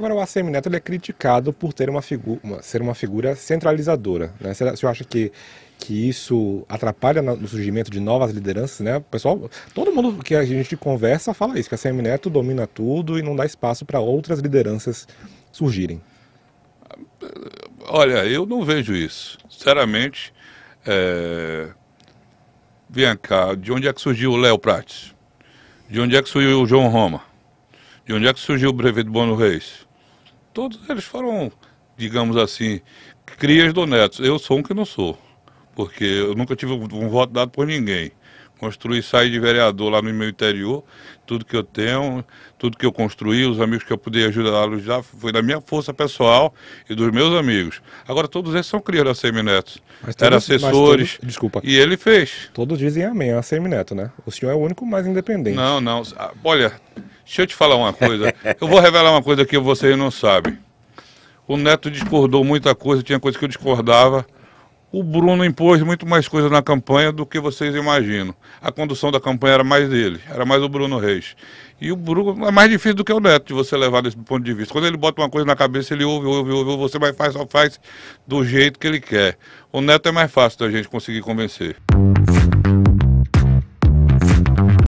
Agora, o ACM Neto é criticado por ter uma ser uma figura centralizadora. Né? Você, você acha que que isso atrapalha no surgimento de novas lideranças, né? Pessoal, todo mundo que a gente conversa fala isso, que a ACM Neto domina tudo e não dá espaço para outras lideranças surgirem. Olha, eu não vejo isso. Sinceramente, é... vem cá, de onde é que surgiu o Léo Prates? De onde é que surgiu o João Roma? De onde é que surgiu o Brevedo Bono Reis? Todos eles foram, digamos assim, crias do Neto. Eu sou um que não sou, porque eu nunca tive um voto dado por ninguém. Construí, saí de vereador lá no meu interior, tudo que eu tenho, tudo que eu construí, os amigos que eu pude ajudá-los já, foi da minha força pessoal e dos meus amigos. Agora, todos esses são crias da Semineto. Eram assessores. Todos, desculpa. E ele fez. Todos dizem amém, a Semineto, né? O senhor é o único mais independente. Não, não. Olha, Deixa eu te falar uma coisa. eu vou revelar uma coisa que vocês não sabem. O Neto discordou muita coisa, tinha coisa que eu discordava. O Bruno impôs muito mais coisa na campanha do que vocês imaginam. A condução da campanha era mais dele, era mais o Bruno Reis. E o Bruno é mais difícil do que o Neto de você levar desse ponto de vista. Quando ele bota uma coisa na cabeça, ele ouve, ouve, ouve, você vai faz, só faz do jeito que ele quer. O Neto é mais fácil da gente conseguir convencer.